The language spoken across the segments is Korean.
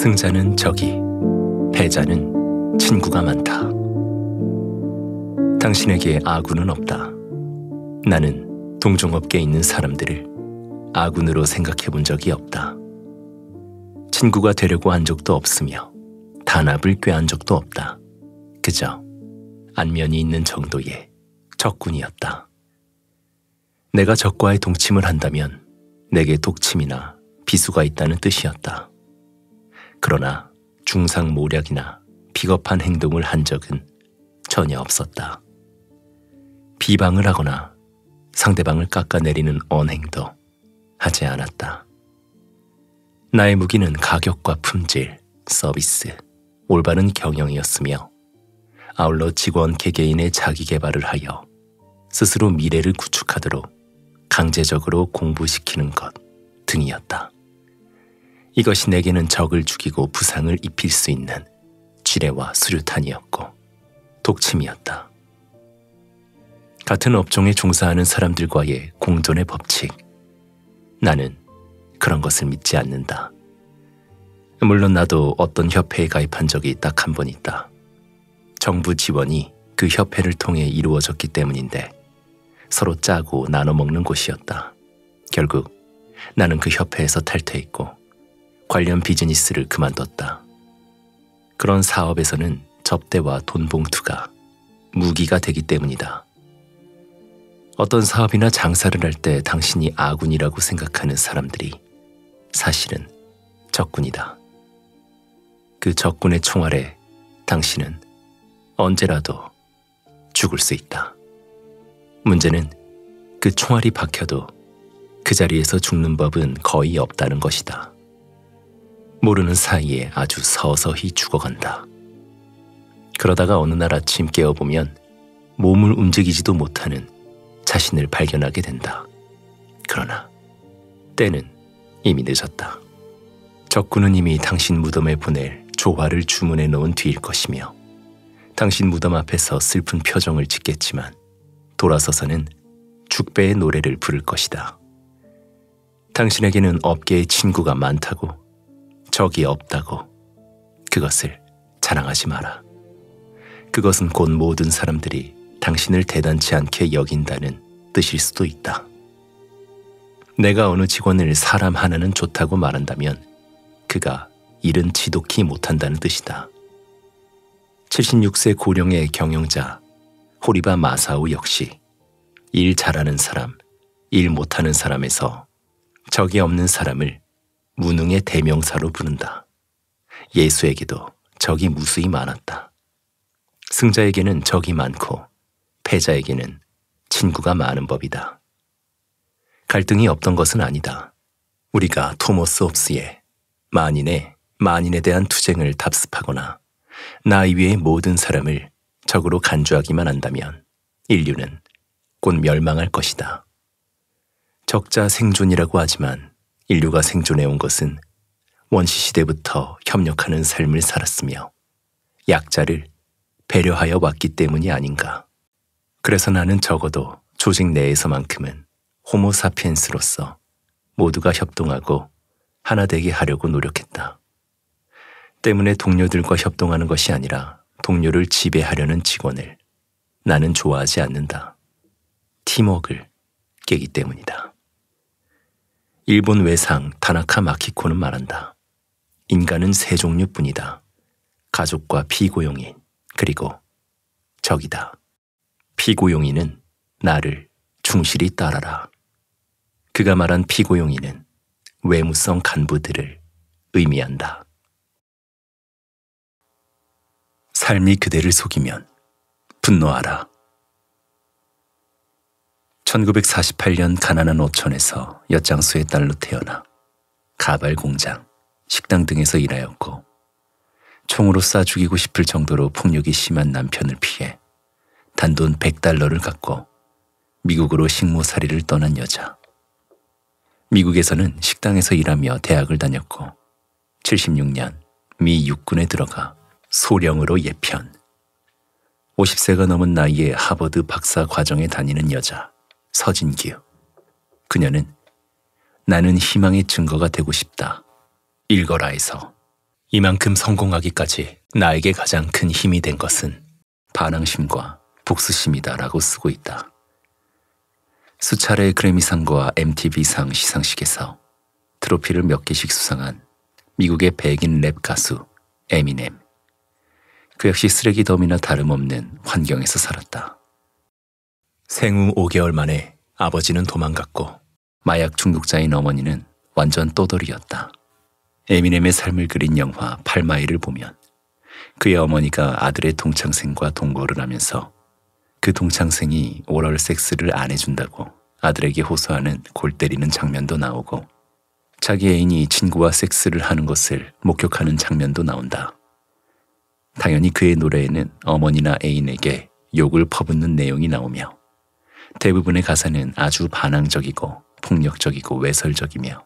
승자는 적이, 패자는 친구가 많다. 당신에게 아군은 없다. 나는 동종업계에 있는 사람들을 아군으로 생각해 본 적이 없다. 친구가 되려고 한 적도 없으며 단합을 꾀한 적도 없다. 그저 안면이 있는 정도의 적군이었다. 내가 적과의 동침을 한다면 내게 독침이나 비수가 있다는 뜻이었다. 그러나 중상모략이나 비겁한 행동을 한 적은 전혀 없었다. 비방을 하거나 상대방을 깎아내리는 언행도 하지 않았다. 나의 무기는 가격과 품질, 서비스, 올바른 경영이었으며 아울러 직원 개개인의 자기 개발을 하여 스스로 미래를 구축하도록 강제적으로 공부시키는 것 등이었다. 이것이 내게는 적을 죽이고 부상을 입힐 수 있는 지뢰와 수류탄이었고 독침이었다. 같은 업종에 종사하는 사람들과의 공존의 법칙. 나는 그런 것을 믿지 않는다. 물론 나도 어떤 협회에 가입한 적이 딱 한 번 있다. 정부 지원이 그 협회를 통해 이루어졌기 때문인데 서로 짜고 나눠 먹는 곳이었다. 결국 나는 그 협회에서 탈퇴했고 관련 비즈니스를 그만뒀다. 그런 사업에서는 접대와 돈 봉투가 무기가 되기 때문이다. 어떤 사업이나 장사를 할 때 당신이 아군이라고 생각하는 사람들이 사실은 적군이다. 그 적군의 총알에 당신은 언제라도 죽을 수 있다. 문제는 그 총알이 박혀도 그 자리에서 죽는 법은 거의 없다는 것이다. 모르는 사이에 아주 서서히 죽어간다. 그러다가 어느 날 아침 깨어보면 몸을 움직이지도 못하는 자신을 발견하게 된다. 그러나 때는 이미 늦었다. 적군은 이미 당신 무덤에 보낼 조화를 주문해 놓은 뒤일 것이며 당신 무덤 앞에서 슬픈 표정을 짓겠지만 돌아서서는 죽배의 노래를 부를 것이다. 당신에게는 업계의 친구가 많다고 적이 없다고 그것을 자랑하지 마라. 그것은 곧 모든 사람들이 당신을 대단치 않게 여긴다는 뜻일 수도 있다. 내가 어느 직원을 사람 하나는 좋다고 말한다면 그가 일은 지독히 못한다는 뜻이다. 76세 고령의 경영자 호리바 마사우 역시 일 잘하는 사람, 일 못하는 사람에서 적이 없는 사람을 무능의 대명사로 부른다. 예수에게도 적이 무수히 많았다. 승자에게는 적이 많고 패자에게는 친구가 많은 법이다. 갈등이 없던 것은 아니다. 우리가 토모스 홉스의 만인의 만인에 대한 투쟁을 답습하거나 나이 위의 모든 사람을 적으로 간주하기만 한다면 인류는 곧 멸망할 것이다. 적자 생존이라고 하지만 인류가 생존해온 것은 원시 시대부터 협력하는 삶을 살았으며 약자를 배려하여 왔기 때문이 아닌가. 그래서 나는 적어도 조직 내에서만큼은 호모사피엔스로서 모두가 협동하고 하나 되게 하려고 노력했다. 때문에 동료들과 협동하는 것이 아니라 동료를 지배하려는 직원을 나는 좋아하지 않는다. 팀워크를 깨기 때문이다. 일본 외상 다나카 마키코는 말한다. 인간은 세 종류뿐이다. 가족과 피고용인, 그리고 적이다. 피고용인은 나를 충실히 따라라. 그가 말한 피고용인은 외무성 간부들을 의미한다. 삶이 그대를 속이면 분노하라. 1948년 가난한 오촌에서 엿장수의 딸로 태어나 가발 공장, 식당 등에서 일하였고 총으로 쏴 죽이고 싶을 정도로 폭력이 심한 남편을 피해 단돈 100달러를 갖고 미국으로 식모살이를 떠난 여자. 미국에서는 식당에서 일하며 대학을 다녔고 76년 미 육군에 들어가 소령으로 예편. 50세가 넘은 나이에 하버드 박사 과정에 다니는 여자. 서진규 그녀는 나는 희망의 증거가 되고 싶다. 일거라에서 이만큼 성공하기까지 나에게 가장 큰 힘이 된 것은 반항심과 복수심이다라고 쓰고 있다. 수차례 그래미상과 MTV상 시상식에서 트로피를 몇 개씩 수상한 미국의 백인 랩 가수 에미넴. 그 역시 쓰레기 덤이나 다름없는 환경에서 살았다. 생후 5개월 만에 아버지는 도망갔고 마약 중독자인 어머니는 완전 또돌이였다. 에미넴의 삶을 그린 영화 8마일을 보면 그의 어머니가 아들의 동창생과 동거를 하면서 그 동창생이 오럴 섹스를 안 해준다고 아들에게 호소하는 골 때리는 장면도 나오고 자기 애인이 친구와 섹스를 하는 것을 목격하는 장면도 나온다. 당연히 그의 노래에는 어머니나 애인에게 욕을 퍼붓는 내용이 나오며 대부분의 가사는 아주 반항적이고 폭력적이고 외설적이며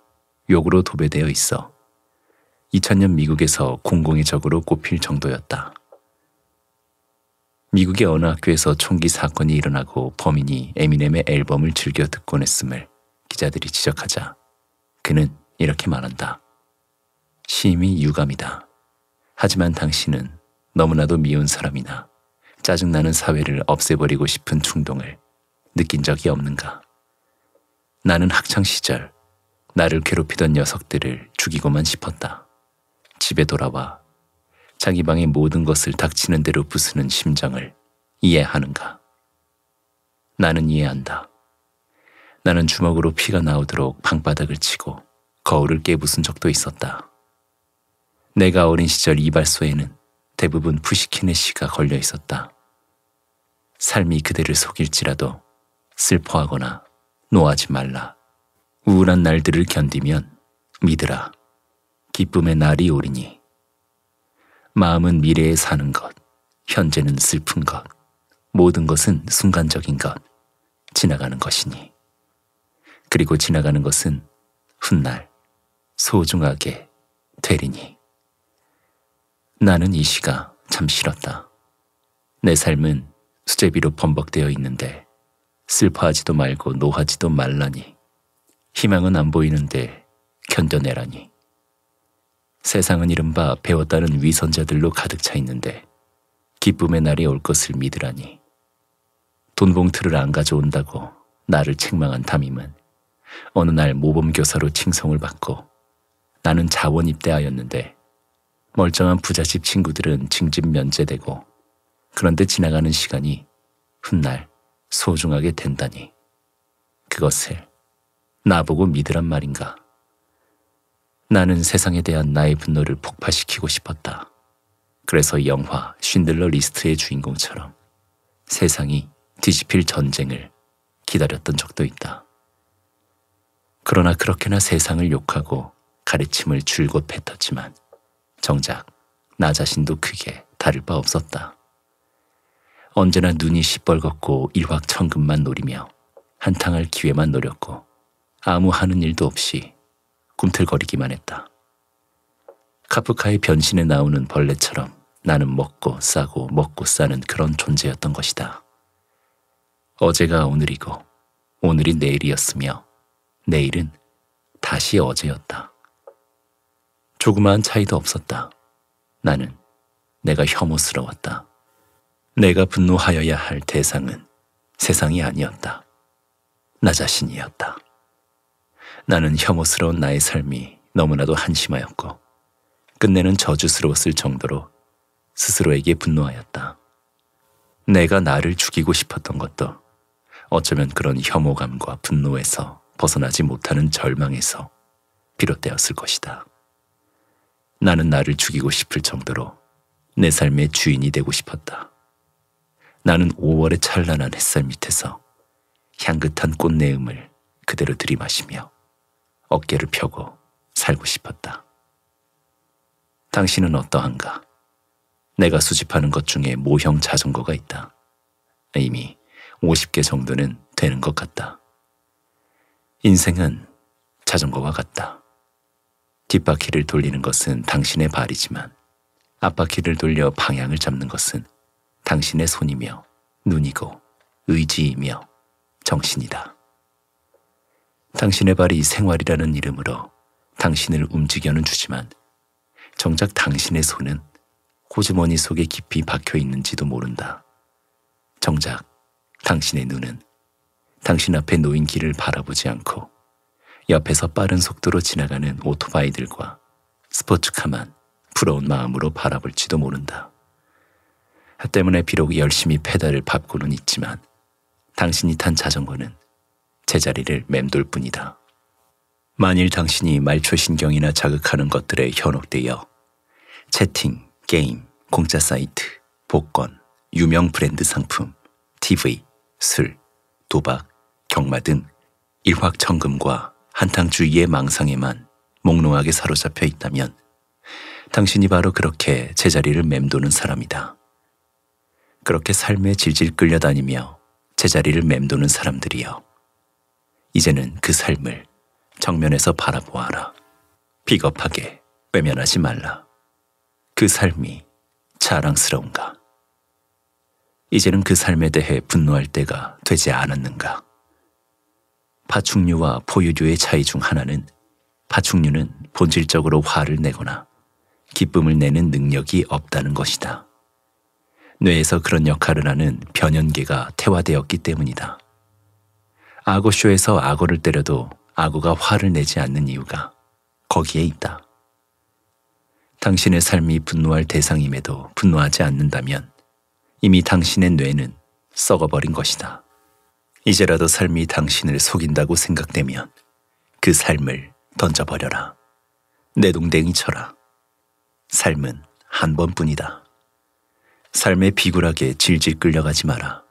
욕으로 도배되어 있어 2000년 미국에서 공공의 적으로 꼽힐 정도였다. 미국의 어느 학교에서 총기 사건이 일어나고 범인이 에미넴의 앨범을 즐겨 듣곤 했음을 기자들이 지적하자 그는 이렇게 말한다. 시임이 유감이다. 하지만 당신은 너무나도 미운 사람이나 짜증나는 사회를 없애버리고 싶은 충동을 느낀 적이 없는가? 나는 학창시절 나를 괴롭히던 녀석들을 죽이고만 싶었다. 집에 돌아와 자기 방의 모든 것을 닥치는 대로 부수는 심정을 이해하는가? 나는 이해한다. 나는 주먹으로 피가 나오도록 방바닥을 치고 거울을 깨부순 적도 있었다. 내가 어린 시절 이발소에는 대부분 푸시킨의 시가 걸려 있었다. 삶이 그대를 속일지라도 슬퍼하거나 노하지 말라. 우울한 날들을 견디면 믿으라. 기쁨의 날이 오리니. 마음은 미래에 사는 것, 현재는 슬픈 것, 모든 것은 순간적인 것, 지나가는 것이니. 그리고 지나가는 것은 훗날 소중하게 되리니. 나는 이 시가 참 싫었다. 내 삶은 수제비로 범벅되어 있는데 슬퍼하지도 말고 노하지도 말라니. 희망은 안 보이는데 견뎌내라니. 세상은 이른바 배웠다는 위선자들로 가득 차 있는데 기쁨의 날이 올 것을 믿으라니. 돈 봉투를 안 가져온다고 나를 책망한 담임은 어느 날 모범교사로 칭송을 받고 나는 자원 입대하였는데 멀쩡한 부잣집 친구들은 징집 면제되고 그런데 지나가는 시간이 훗날 소중하게 된다니. 그것을 나보고 믿으란 말인가. 나는 세상에 대한 나의 분노를 폭파시키고 싶었다. 그래서 영화 쉰들러 리스트의 주인공처럼 세상이 뒤집힐 전쟁을 기다렸던 적도 있다. 그러나 그렇게나 세상을 욕하고 가르침을 줄곧 뱉었지만 정작 나 자신도 크게 다를 바 없었다. 언제나 눈이 시뻘겋고 일확천금만 노리며 한탕할 기회만 노렸고 아무 하는 일도 없이 꿈틀거리기만 했다. 카프카의 변신에 나오는 벌레처럼 나는 먹고 싸고 먹고 싸는 그런 존재였던 것이다. 어제가 오늘이고 오늘이 내일이었으며 내일은 다시 어제였다. 조그마한 차이도 없었다. 나는 내가 혐오스러웠다. 내가 분노하여야 할 대상은 세상이 아니었다. 나 자신이었다. 나는 혐오스러운 나의 삶이 너무나도 한심하였고 끝내는 저주스러웠을 정도로 스스로에게 분노하였다. 내가 나를 죽이고 싶었던 것도 어쩌면 그런 혐오감과 분노에서 벗어나지 못하는 절망에서 비롯되었을 것이다. 나는 나를 죽이고 싶을 정도로 내 삶의 주인이 되고 싶었다. 나는 5월의 찬란한 햇살 밑에서 향긋한 꽃내음을 그대로 들이마시며 어깨를 펴고 살고 싶었다. 당신은 어떠한가? 내가 수집하는 것 중에 모형 자전거가 있다. 이미 50개 정도는 되는 것 같다. 인생은 자전거와 같다. 뒷바퀴를 돌리는 것은 당신의 발이지만 앞바퀴를 돌려 방향을 잡는 것은 당신의 손이며 눈이고 의지이며 정신이다. 당신의 발이 생활이라는 이름으로 당신을 움직여는 주지만 정작 당신의 손은 호주머니 속에 깊이 박혀 있는지도 모른다. 정작 당신의 눈은 당신 앞에 놓인 길을 바라보지 않고 옆에서 빠른 속도로 지나가는 오토바이들과 스포츠카만 부러운 마음으로 바라볼지도 모른다. 때문에 비록 열심히 페달을 밟고는 있지만 당신이 탄 자전거는 제자리를 맴돌 뿐이다. 만일 당신이 말초신경이나 자극하는 것들에 현혹되어 채팅, 게임, 공짜 사이트, 복권, 유명 브랜드 상품, TV, 술, 도박, 경마 등 일확천금과 한탕주의의 망상에만 몽롱하게 사로잡혀 있다면 당신이 바로 그렇게 제자리를 맴도는 사람이다. 그렇게 삶에 질질 끌려다니며 제자리를 맴도는 사람들이여. 이제는 그 삶을 정면에서 바라보아라. 비겁하게 외면하지 말라. 그 삶이 자랑스러운가? 이제는 그 삶에 대해 분노할 때가 되지 않았는가? 파충류와 포유류의 차이 중 하나는 파충류는 본질적으로 화를 내거나 기쁨을 내는 능력이 없다는 것이다. 뇌에서 그런 역할을 하는 변연계가 태화되었기 때문이다. 악어쇼에서 악어를 때려도 악어가 화를 내지 않는 이유가 거기에 있다. 당신의 삶이 분노할 대상임에도 분노하지 않는다면 이미 당신의 뇌는 썩어버린 것이다. 이제라도 삶이 당신을 속인다고 생각되면 그 삶을 던져버려라. 내 동댕이 쳐라. 삶은 한 번뿐이다. 삶의 비굴하게 질질 끌려가지 마라.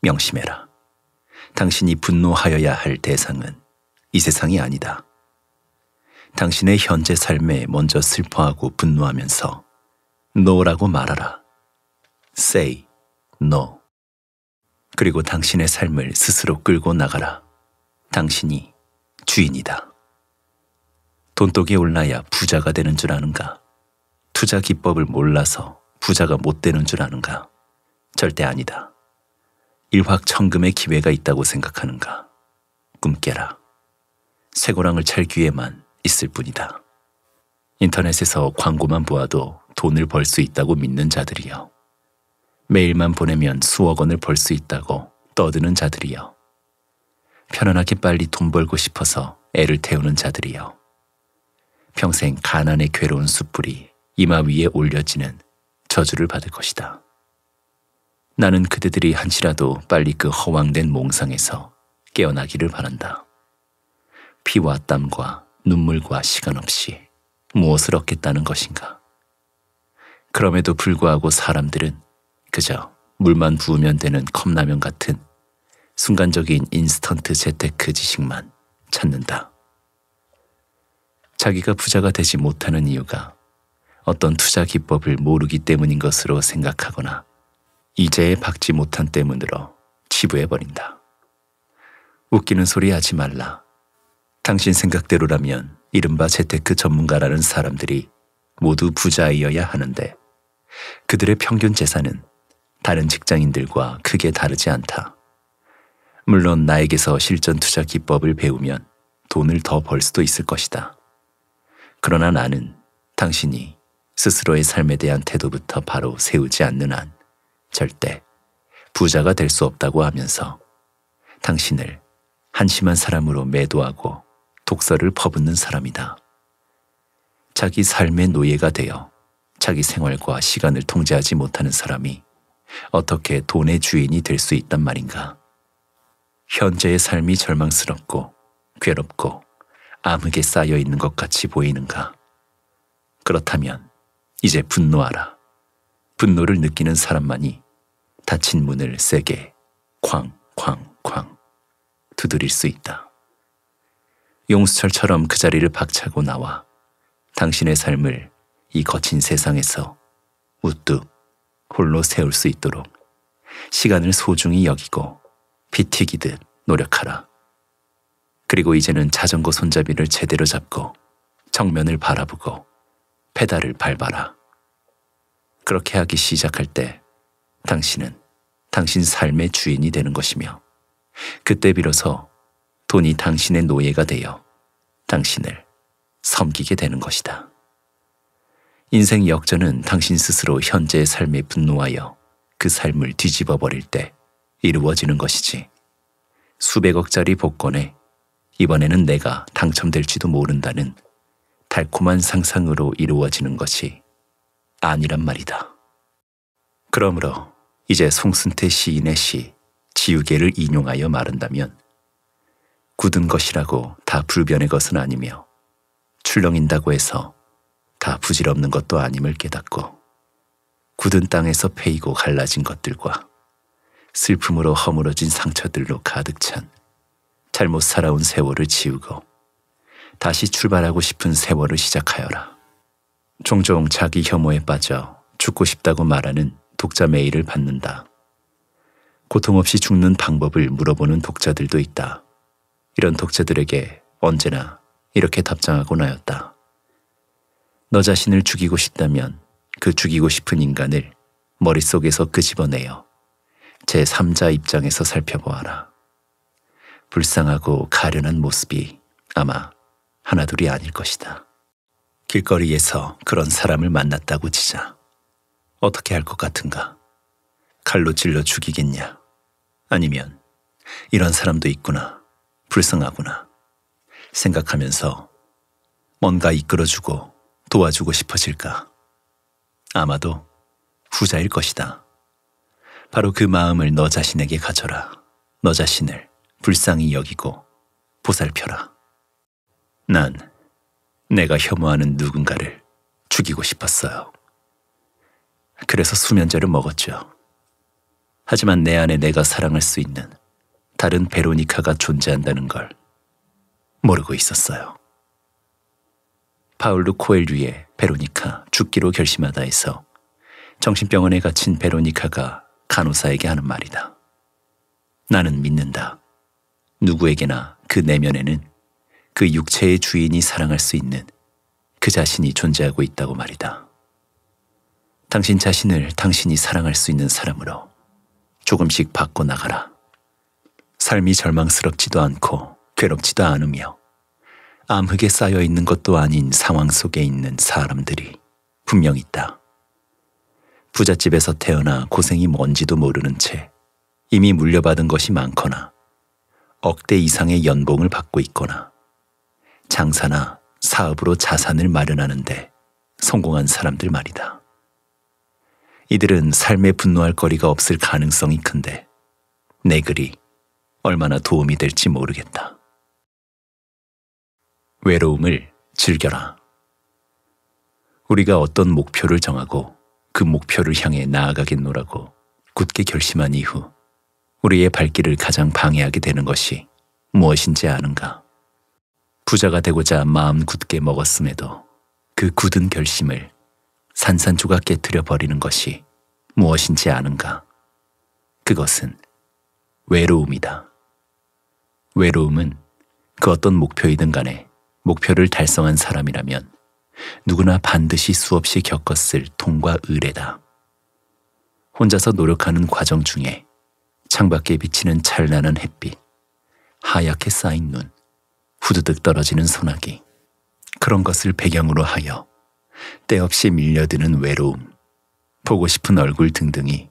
명심해라. 당신이 분노하여야 할 대상은 이 세상이 아니다. 당신의 현재 삶에 먼저 슬퍼하고 분노하면서 노라고 말하라. say no. 그리고 당신의 삶을 스스로 끌고 나가라. 당신이 주인이다. 돈독에 올라야 부자가 되는 줄 아는가? 투자 기법을 몰라서 부자가 못 되는 줄 아는가? 절대 아니다. 일확천금의 기회가 있다고 생각하는가? 꿈깨라. 쇠고랑을 찰 기회만 있을 뿐이다. 인터넷에서 광고만 보아도 돈을 벌 수 있다고 믿는 자들이여. 매일만 보내면 수억 원을 벌 수 있다고 떠드는 자들이여. 편안하게 빨리 돈 벌고 싶어서 애를 태우는 자들이여. 평생 가난의 괴로운 숯불이 이마 위에 올려지는 저주를 받을 것이다. 나는 그대들이 한시라도 빨리 그 허황된 몽상에서 깨어나기를 바란다. 피와 땀과 눈물과 시간 없이 무엇을 얻겠다는 것인가? 그럼에도 불구하고 사람들은 그저 물만 부으면 되는 컵라면 같은 순간적인 인스턴트 재테크 지식만 찾는다. 자기가 부자가 되지 못하는 이유가 어떤 투자 기법을 모르기 때문인 것으로 생각하거나 이제 박지 못한 때문으로 치부해버린다. 웃기는 소리 하지 말라. 당신 생각대로라면 이른바 재테크 전문가라는 사람들이 모두 부자이어야 하는데 그들의 평균 재산은 다른 직장인들과 크게 다르지 않다. 물론 나에게서 실전 투자 기법을 배우면 돈을 더 벌 수도 있을 것이다. 그러나 나는 당신이 스스로의 삶에 대한 태도부터 바로 세우지 않는 한 절대 부자가 될 수 없다고 하면서 당신을 한심한 사람으로 매도하고 독서를 퍼붓는 사람이다. 자기 삶의 노예가 되어 자기 생활과 시간을 통제하지 못하는 사람이 어떻게 돈의 주인이 될 수 있단 말인가. 현재의 삶이 절망스럽고 괴롭고 암흑에 쌓여 있는 것 같이 보이는가. 그렇다면 이제 분노하라. 분노를 느끼는 사람만이 닫힌 문을 세게 쾅쾅쾅 두드릴 수 있다. 용수철처럼 그 자리를 박차고 나와 당신의 삶을 이 거친 세상에서 우뚝 홀로 세울 수 있도록 시간을 소중히 여기고 피 튀기듯 노력하라. 그리고 이제는 자전거 손잡이를 제대로 잡고 정면을 바라보고 페달을 밟아라. 그렇게 하기 시작할 때 당신은 당신 삶의 주인이 되는 것이며 그때 비로소 돈이 당신의 노예가 되어 당신을 섬기게 되는 것이다. 인생 역전은 당신 스스로 현재의 삶에 분노하여 그 삶을 뒤집어 버릴 때 이루어지는 것이지. 수백억짜리 복권에 이번에는 내가 당첨될지도 모른다는 달콤한 상상으로 이루어지는 것이 아니란 말이다. 그러므로 이제 송순태 시인의 시 지우개를 인용하여 말한다면 굳은 것이라고 다 불변의 것은 아니며 출렁인다고 해서 다 부질없는 것도 아님을 깨닫고 굳은 땅에서 패이고 갈라진 것들과 슬픔으로 허물어진 상처들로 가득 찬 잘못 살아온 세월을 지우고 다시 출발하고 싶은 세월을 시작하여라. 종종 자기 혐오에 빠져 죽고 싶다고 말하는 독자 메일을 받는다. 고통 없이 죽는 방법을 물어보는 독자들도 있다. 이런 독자들에게 언제나 이렇게 답장하고 나였다. 너 자신을 죽이고 싶다면 그 죽이고 싶은 인간을 머릿속에서 끄집어내어제 3자 입장에서 살펴보아라. 불쌍하고 가련한 모습이 아마 하나둘이 아닐 것이다. 길거리에서 그런 사람을 만났다고 치자. 어떻게 할 것 같은가? 칼로 찔러 죽이겠냐? 아니면 이런 사람도 있구나. 불쌍하구나. 생각하면서 뭔가 이끌어주고 도와주고 싶어질까? 아마도 후자일 것이다. 바로 그 마음을 너 자신에게 가져라. 너 자신을 불쌍히 여기고 보살펴라. 난 내가 혐오하는 누군가를 죽이고 싶었어요. 그래서 수면제를 먹었죠. 하지만 내 안에 내가 사랑할 수 있는 다른 베로니카가 존재한다는 걸 모르고 있었어요. 파울루 코엘류의 베로니카 죽기로 결심하다 에서 정신병원에 갇힌 베로니카가 간호사에게 하는 말이다. 나는 믿는다. 누구에게나 그 내면에는 그 육체의 주인이 사랑할 수 있는 그 자신이 존재하고 있다고 말이다. 당신 자신을 당신이 사랑할 수 있는 사람으로 조금씩 바꿔나가라. 삶이 절망스럽지도 않고 괴롭지도 않으며 암흑에 쌓여 있는 것도 아닌 상황 속에 있는 사람들이 분명 있다. 부잣집에서 태어나 고생이 뭔지도 모르는 채 이미 물려받은 것이 많거나 억대 이상의 연봉을 받고 있거나 장사나 사업으로 자산을 마련하는데 성공한 사람들 말이다. 이들은 삶에 분노할 거리가 없을 가능성이 큰데 내 글이 얼마나 도움이 될지 모르겠다. 외로움을 즐겨라. 우리가 어떤 목표를 정하고 그 목표를 향해 나아가겠노라고 굳게 결심한 이후 우리의 발길을 가장 방해하게 되는 것이 무엇인지 아는가? 부자가 되고자 마음 굳게 먹었음에도 그 굳은 결심을 산산조각 깨뜨려 버리는 것이 무엇인지 아는가? 그것은 외로움이다. 외로움은 그 어떤 목표이든 간에 목표를 달성한 사람이라면 누구나 반드시 수없이 겪었을 통과 의뢰다. 혼자서 노력하는 과정 중에 창밖에 비치는 찬란한 햇빛, 하얗게 쌓인 눈, 후드득 떨어지는 소나기 그런 것을 배경으로 하여 때없이 밀려드는 외로움 보고 싶은 얼굴 등등이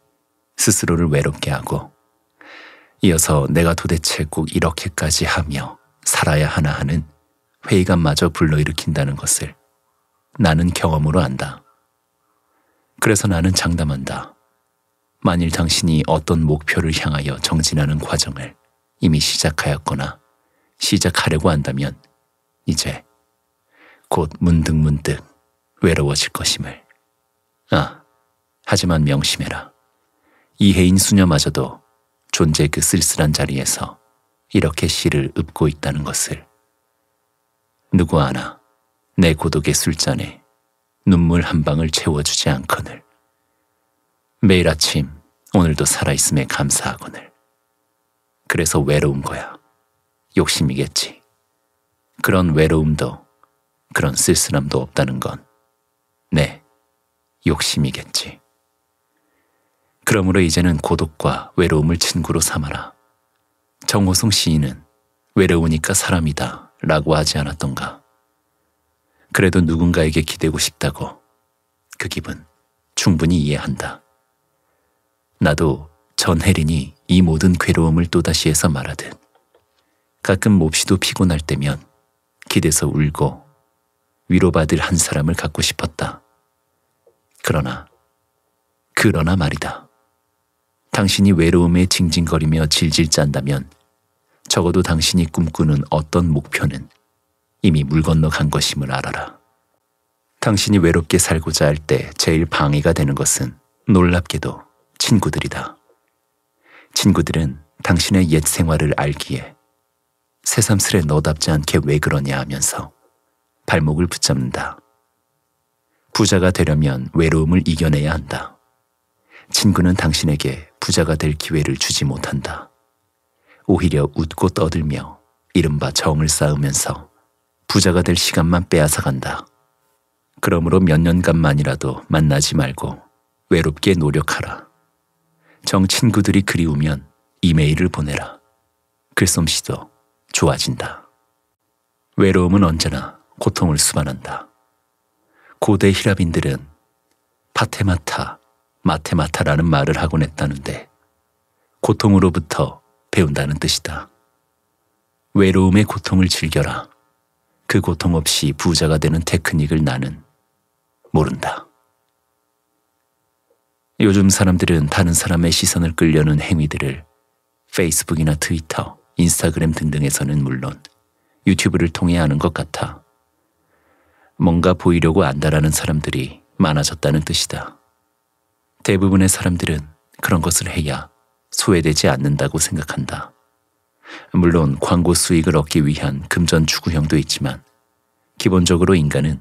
스스로를 외롭게 하고 이어서 내가 도대체 꼭 이렇게까지 하며 살아야 하나 하는 회의감마저 불러일으킨다는 것을 나는 경험으로 안다. 그래서 나는 장담한다. 만일 당신이 어떤 목표를 향하여 정진하는 과정을 이미 시작하였거나 시작하려고 한다면 이제 곧 문득문득 외로워질 것임을. 아, 하지만 명심해라. 이해인 수녀마저도 존재 그 쓸쓸한 자리에서 이렇게 시를 읊고 있다는 것을. 누구 하나 내 고독의 술잔에 눈물 한 방울 채워주지 않거늘. 매일 아침 오늘도 살아있음에 감사하거늘. 그래서 외로운 거야. 욕심이겠지. 그런 외로움도 그런 쓸쓸함도 없다는 건 네, 욕심이겠지. 그러므로 이제는 고독과 외로움을 친구로 삼아라. 정호성 시인은 외로우니까 사람이다 라고 하지 않았던가. 그래도 누군가에게 기대고 싶다고 그 기분 충분히 이해한다. 나도 전혜린이 이 모든 괴로움을 또다시 해서 말하듯 가끔 몹시도 피곤할 때면 기대서 울고 위로받을 한 사람을 갖고 싶었다. 그러나, 그러나 말이다. 당신이 외로움에 징징거리며 질질 짠다면 적어도 당신이 꿈꾸는 어떤 목표는 이미 물 건너 간 것임을 알아라. 당신이 외롭게 살고자 할 때 제일 방해가 되는 것은 놀랍게도 친구들이다. 친구들은 당신의 옛 생활을 알기에 새삼스레 너답지 않게 왜 그러냐 하면서 발목을 붙잡는다. 부자가 되려면 외로움을 이겨내야 한다. 친구는 당신에게 부자가 될 기회를 주지 못한다. 오히려 웃고 떠들며 이른바 정을 쌓으면서 부자가 될 시간만 빼앗아간다. 그러므로 몇 년간만이라도 만나지 말고 외롭게 노력하라. 정 친구들이 그리우면 이메일을 보내라. 글솜씨도 좋아진다. 외로움은 언제나 고통을 수반한다. 고대 히라빈들은 파테마타, 마테마타라는 말을 하곤 했다는데 고통으로부터 배운다는 뜻이다. 외로움의 고통을 즐겨라. 그 고통 없이 부자가 되는 테크닉을 나는 모른다. 요즘 사람들은 다른 사람의 시선을 끌려는 행위들을 페이스북이나 트위터, 인스타그램 등등에서는 물론 유튜브를 통해 하는 것 같아. 뭔가 보이려고 안다라는 사람들이 많아졌다는 뜻이다. 대부분의 사람들은 그런 것을 해야 소외되지 않는다고 생각한다. 물론 광고 수익을 얻기 위한 금전 추구형도 있지만 기본적으로 인간은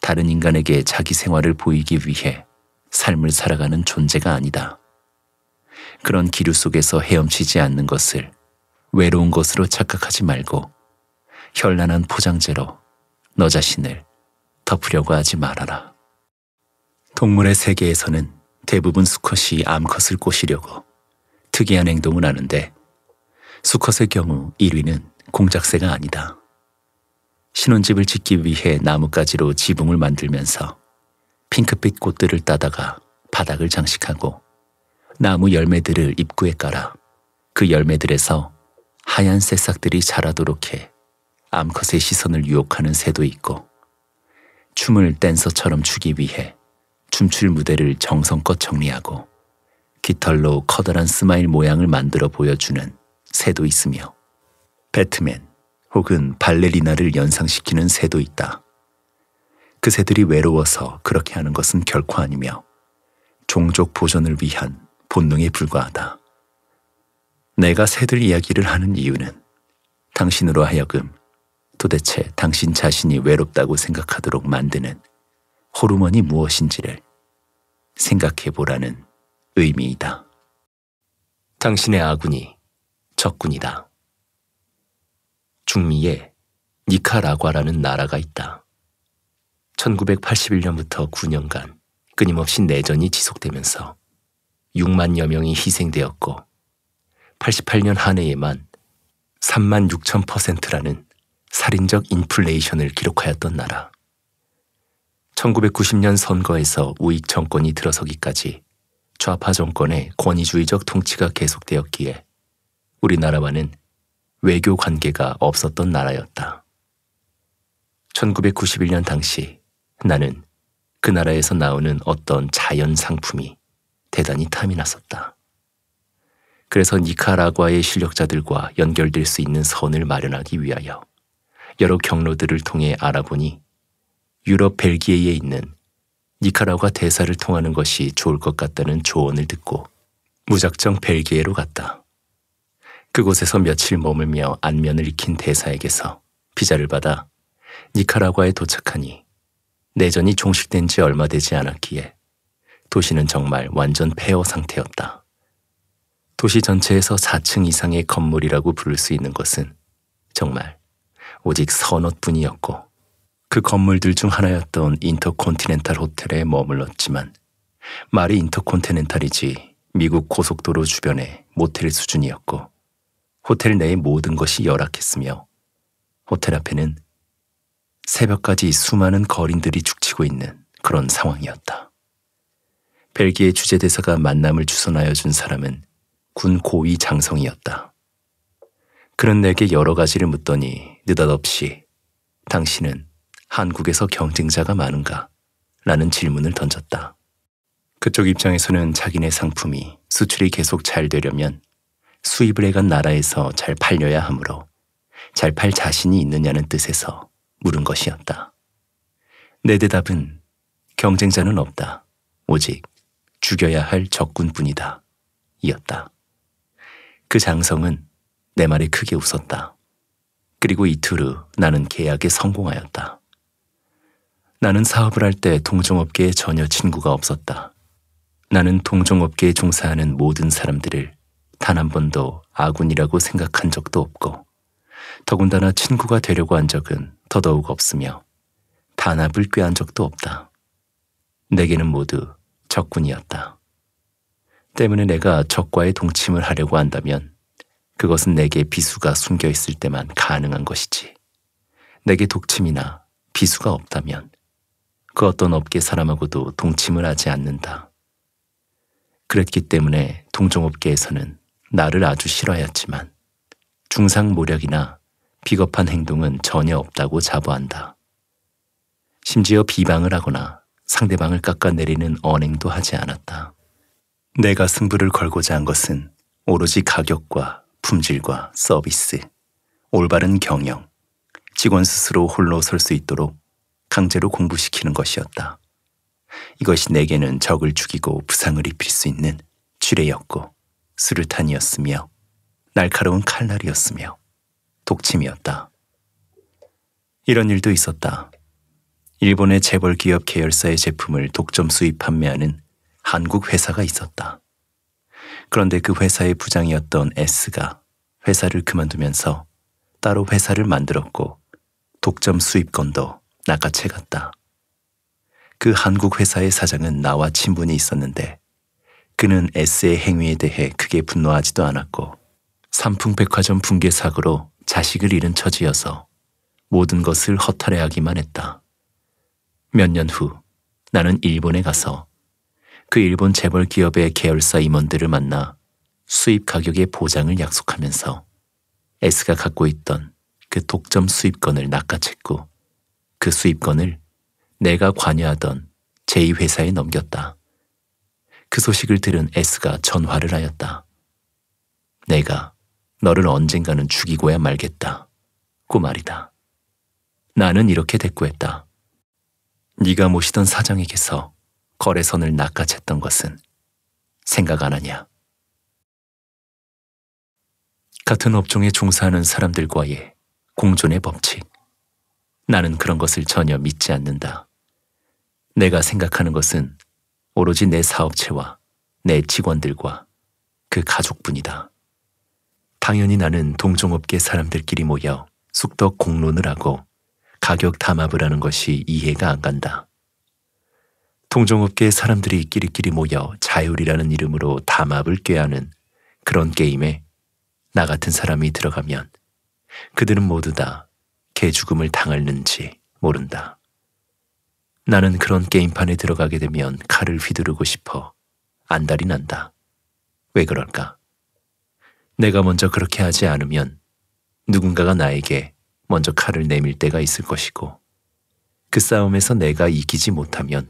다른 인간에게 자기 생활을 보이기 위해 삶을 살아가는 존재가 아니다. 그런 기류 속에서 헤엄치지 않는 것을 외로운 것으로 착각하지 말고 현란한 포장재로 너 자신을 덮으려고 하지 말아라. 동물의 세계에서는 대부분 수컷이 암컷을 꼬시려고 특이한 행동을 하는데 수컷의 경우 1위는 공작새가 아니다. 신혼집을 짓기 위해 나뭇가지로 지붕을 만들면서 핑크빛 꽃들을 따다가 바닥을 장식하고 나무 열매들을 입구에 깔아 그 열매들에서 하얀 새싹들이 자라도록 해 암컷의 시선을 유혹하는 새도 있고 춤을 댄서처럼 추기 위해 춤출 무대를 정성껏 정리하고 깃털로 커다란 스마일 모양을 만들어 보여주는 새도 있으며 배트맨 혹은 발레리나를 연상시키는 새도 있다. 그 새들이 외로워서 그렇게 하는 것은 결코 아니며 종족 보존을 위한 본능에 불과하다. 내가 새들 이야기를 하는 이유는 당신으로 하여금 도대체 당신 자신이 외롭다고 생각하도록 만드는 호르몬이 무엇인지를 생각해 보라는 의미이다. 당신의 아군이 적군이다. 중미에 니카라과라는 나라가 있다. 1981년부터 9년간 끊임없이 내전이 지속되면서 6만여 명이 희생되었고 88년 한 해에만 3만 6천 퍼센트라는 살인적 인플레이션을 기록하였던 나라. 1990년 선거에서 우익 정권이 들어서기까지 좌파 정권의 권위주의적 통치가 계속되었기에 우리나라와는 외교 관계가 없었던 나라였다. 1991년 당시 나는 그 나라에서 나오는 어떤 자연 상품이 대단히 탐이 났었다. 그래서 니카라과의 실력자들과 연결될 수 있는 선을 마련하기 위하여 여러 경로들을 통해 알아보니 유럽 벨기에에 있는 니카라과 대사를 통하는 것이 좋을 것 같다는 조언을 듣고 무작정 벨기에로 갔다. 그곳에서 며칠 머물며 안면을 익힌 대사에게서 비자를 받아 니카라과에 도착하니 내전이 종식된 지 얼마 되지 않았기에 도시는 정말 완전 폐허 상태였다. 도시 전체에서 4층 이상의 건물이라고 부를 수 있는 것은 정말 오직 선옷뿐이었고 그 건물들 중 하나였던 인터콘티넨탈 호텔에 머물렀지만 말이 인터콘티넨탈이지 미국 고속도로 주변의 모텔 수준이었고 호텔 내의 모든 것이 열악했으며 호텔 앞에는 새벽까지 수많은 거린들이 죽치고 있는 그런 상황이었다. 벨기에 주재대사가 만남을 주선하여 준 사람은 군 고위 장성이었다. 그런 내게 여러 가지를 묻더니 느닷없이 당신은 한국에서 경쟁자가 많은가? 라는 질문을 던졌다. 그쪽 입장에서는 자기네 상품이 수출이 계속 잘 되려면 수입을 해간 나라에서 잘 팔려야 하므로 잘 팔 자신이 있느냐는 뜻에서 물은 것이었다. 내 대답은 경쟁자는 없다. 오직 죽여야 할 적군뿐이다. 이었다. 그 장성은 내 말에 크게 웃었다. 그리고 이틀 후 나는 계약에 성공하였다. 나는 사업을 할 때 동종업계에 전혀 친구가 없었다. 나는 동종업계에 종사하는 모든 사람들을 단 한 번도 아군이라고 생각한 적도 없고, 더군다나 친구가 되려고 한 적은 더더욱 없으며, 단합을 꾀한 적도 없다. 내게는 모두 적군이었다. 때문에 내가 적과의 동침을 하려고 한다면 그것은 내게 비수가 숨겨 있을 때만 가능한 것이지. 내게 독침이나 비수가 없다면 그 어떤 업계 사람하고도 동침을 하지 않는다. 그랬기 때문에 동종업계에서는 나를 아주 싫어했지만 중상모략이나 비겁한 행동은 전혀 없다고 자부한다. 심지어 비방을 하거나 상대방을 깎아내리는 언행도 하지 않았다. 내가 승부를 걸고자 한 것은 오로지 가격과 품질과 서비스, 올바른 경영, 직원 스스로 홀로 설 수 있도록 강제로 공부시키는 것이었다. 이것이 내게는 적을 죽이고 부상을 입힐 수 있는 지뢰였고 수류탄이었으며 날카로운 칼날이었으며 독침이었다. 이런 일도 있었다. 일본의 재벌 기업 계열사의 제품을 독점 수입 판매하는 한국 회사가 있었다. 그런데 그 회사의 부장이었던 S가 회사를 그만두면서 따로 회사를 만들었고 독점 수입권도 낚아채갔다. 그 한국 회사의 사장은 나와 친분이 있었는데 그는 S의 행위에 대해 크게 분노하지도 않았고 삼풍백화점 붕괴 사고로 자식을 잃은 처지여서 모든 것을 허탈해하기만 했다. 몇 년 후 나는 일본에 가서 그 일본 재벌 기업의 계열사 임원들을 만나 수입 가격의 보장을 약속하면서 S가 갖고 있던 그 독점 수입권을 낚아챘고 그 수입권을 내가 관여하던 제2회사에 넘겼다. 그 소식을 들은 S가 전화를 하였다. 내가 너를 언젠가는 죽이고야 말겠다. 고 말이다. 나는 이렇게 대꾸했다. 네가 모시던 사장에게서 거래선을 낚아챘던 것은 생각 안 하냐. 같은 업종에 종사하는 사람들과의 공존의 법칙. 나는 그런 것을 전혀 믿지 않는다. 내가 생각하는 것은 오로지 내 사업체와 내 직원들과 그 가족뿐이다. 당연히 나는 동종업계 사람들끼리 모여 숙덕 공론을 하고 가격 담합을 하는 것이 이해가 안 간다. 동종업계 사람들이 끼리끼리 모여 자율이라는 이름으로 담합을 꾀하는 그런 게임에 나 같은 사람이 들어가면 그들은 모두 다 개죽음을 당할는지 모른다. 나는 그런 게임판에 들어가게 되면 칼을 휘두르고 싶어 안달이 난다. 왜 그럴까? 내가 먼저 그렇게 하지 않으면 누군가가 나에게 먼저 칼을 내밀 때가 있을 것이고 그 싸움에서 내가 이기지 못하면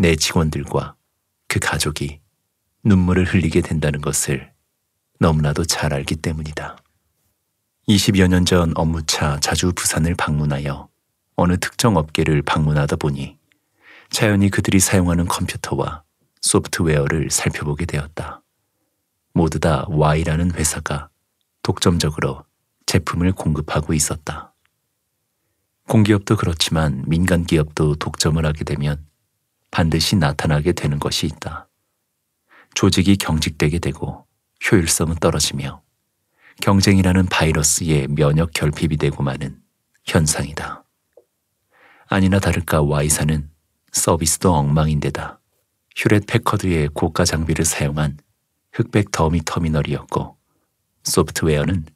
내 직원들과 그 가족이 눈물을 흘리게 된다는 것을 너무나도 잘 알기 때문이다. 20여 년 전 업무차 자주 부산을 방문하여 어느 특정 업계를 방문하다 보니 자연히 그들이 사용하는 컴퓨터와 소프트웨어를 살펴보게 되었다. 모두 다 Y라는 회사가 독점적으로 제품을 공급하고 있었다. 공기업도 그렇지만 민간 기업도 독점을 하게 되면 반드시 나타나게 되는 것이 있다. 조직이 경직되게 되고 효율성은 떨어지며 경쟁이라는 바이러스의 면역 결핍이 되고 마는 현상이다. 아니나 다를까 Y사는 서비스도 엉망인데다 휴렛 패커드의 고가 장비를 사용한 흑백 더미 터미널이었고 소프트웨어는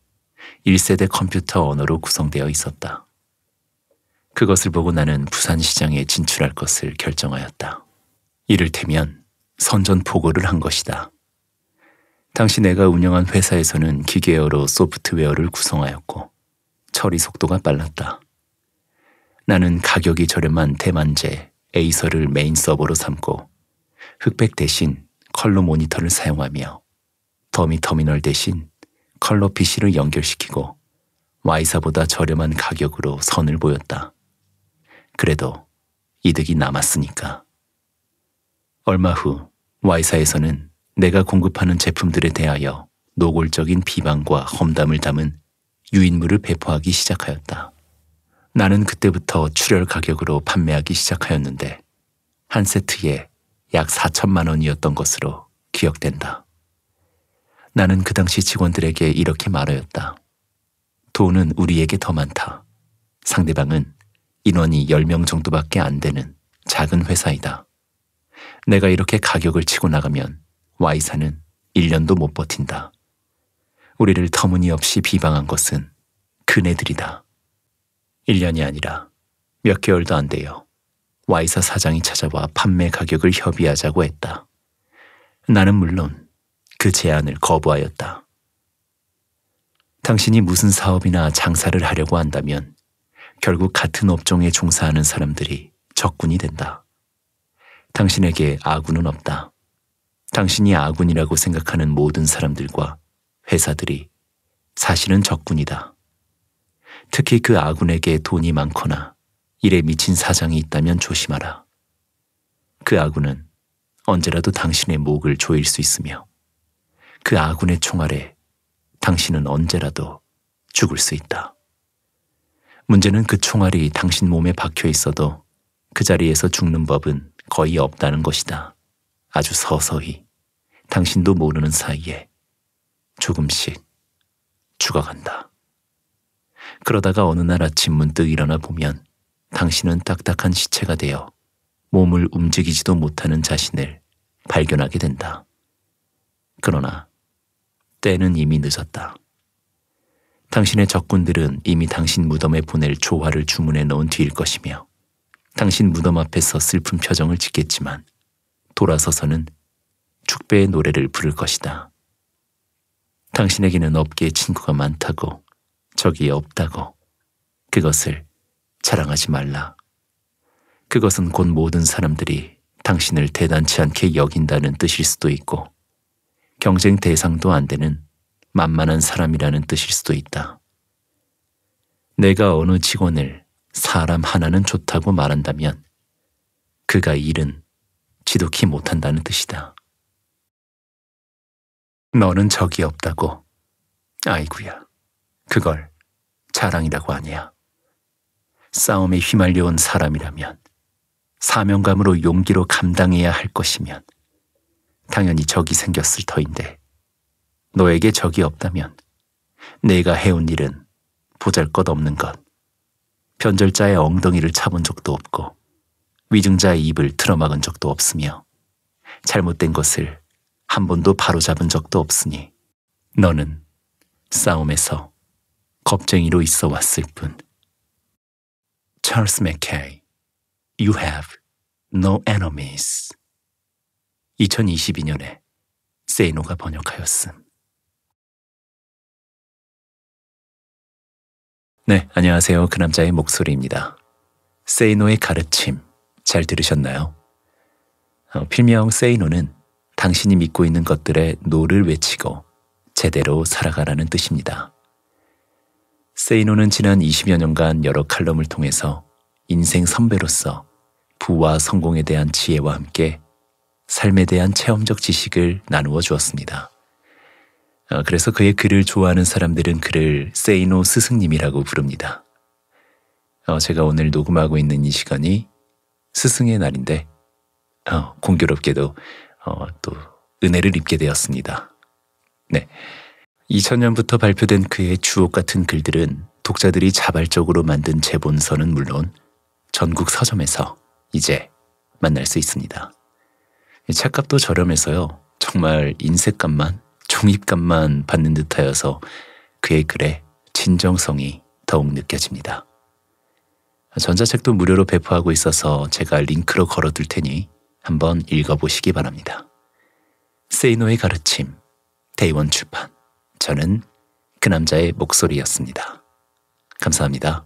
1세대 컴퓨터 언어로 구성되어 있었다. 그것을 보고 나는 부산시장에 진출할 것을 결정하였다. 이를테면 선전포고를 한 것이다. 당시 내가 운영한 회사에서는 기계어로 소프트웨어를 구성하였고 처리 속도가 빨랐다. 나는 가격이 저렴한 대만제 에이서를 메인 서버로 삼고 흑백 대신 컬러 모니터를 사용하며 더미 터미널 대신 컬러 PC를 연결시키고 와이사보다 저렴한 가격으로 선을 보였다. 그래도 이득이 남았으니까. 얼마 후 Y사에서는 내가 공급하는 제품들에 대하여 노골적인 비방과 험담을 담은 유인물을 배포하기 시작하였다. 나는 그때부터 출혈 가격으로 판매하기 시작하였는데 한 세트에 약 4천만 원이었던 것으로 기억된다. 나는 그 당시 직원들에게 이렇게 말하였다. 돈은 우리에게 더 많다. 상대방은 인원이 10명 정도밖에 안 되는 작은 회사이다. 내가 이렇게 가격을 치고 나가면 Y사는 1년도 못 버틴다. 우리를 터무니없이 비방한 것은 그네들이다. 1년이 아니라 몇 개월도 안 돼요. Y사 사장이 찾아와 판매 가격을 협의하자고 했다. 나는 물론 그 제안을 거부하였다. 당신이 무슨 사업이나 장사를 하려고 한다면 결국 같은 업종에 종사하는 사람들이 적군이 된다. 당신에게 아군은 없다. 당신이 아군이라고 생각하는 모든 사람들과 회사들이 사실은 적군이다. 특히 그 아군에게 돈이 많거나 일에 미친 사장이 있다면 조심하라. 그 아군은 언제라도 당신의 목을 조일 수 있으며 그 아군의 총알에 당신은 언제라도 죽을 수 있다. 문제는 그 총알이 당신 몸에 박혀 있어도 그 자리에서 죽는 법은 거의 없다는 것이다. 아주 서서히 당신도 모르는 사이에 조금씩 죽어간다. 그러다가 어느 날 아침 문득 일어나 보면 당신은 딱딱한 시체가 되어 몸을 움직이지도 못하는 자신을 발견하게 된다. 그러나 때는 이미 늦었다. 당신의 적군들은 이미 당신 무덤에 보낼 조화를 주문해 놓은 뒤일 것이며 당신 무덤 앞에서 슬픈 표정을 짓겠지만 돌아서서는 축배의 노래를 부를 것이다. 당신에게는 업계에 친구가 많다고 적이 없다고 그것을 자랑하지 말라. 그것은 곧 모든 사람들이 당신을 대단치 않게 여긴다는 뜻일 수도 있고 경쟁 대상도 안 되는 만만한 사람이라는 뜻일 수도 있다. 내가 어느 직원을 사람 하나는 좋다고 말한다면 그가 일은 지독히 못한다는 뜻이다. 너는 적이 없다고. 아이구야. 그걸 자랑이라고 하냐. 싸움에 휘말려온 사람이라면 사명감으로 용기로 감당해야 할 것이면 당연히 적이 생겼을 터인데 너에게 적이 없다면 내가 해온 일은 보잘 것 없는 것. 변절자의 엉덩이를 차본 적도 없고 위증자의 입을 틀어막은 적도 없으며 잘못된 것을 한 번도 바로잡은 적도 없으니 너는 싸움에서 겁쟁이로 있어 왔을 뿐. 찰스 맥케이 You have no enemies 2022년에 세이노가 번역하였음. 네, 안녕하세요. 그 남자의 목소리입니다. 세이노의 가르침 잘 들으셨나요? 어, 필명 세이노는 당신이 믿고 있는 것들의 노를 외치고 제대로 살아가라는 뜻입니다. 세이노는 지난 20여 년간 여러 칼럼을 통해서 인생 선배로서 부와 성공에 대한 지혜와 함께 삶에 대한 체험적 지식을 나누어 주었습니다. 어, 그래서 그의 글을 좋아하는 사람들은 그를 세이노 스승님이라고 부릅니다. 어, 제가 오늘 녹음하고 있는 이 시간이 스승의 날인데 어, 공교롭게도 또 은혜를 입게 되었습니다. 네. 2000년부터 발표된 그의 주옥 같은 글들은 독자들이 자발적으로 만든 제본서는 물론 전국 서점에서 이제 만날 수 있습니다. 책값도 저렴해서요. 정말 인색값만 중립감만 받는 듯하여서 그의 글에 진정성이 더욱 느껴집니다. 전자책도 무료로 배포하고 있어서 제가 링크로 걸어둘 테니 한번 읽어보시기 바랍니다. 세이노의 가르침, 데이원 출판. 저는 그 남자의 목소리였습니다. 감사합니다.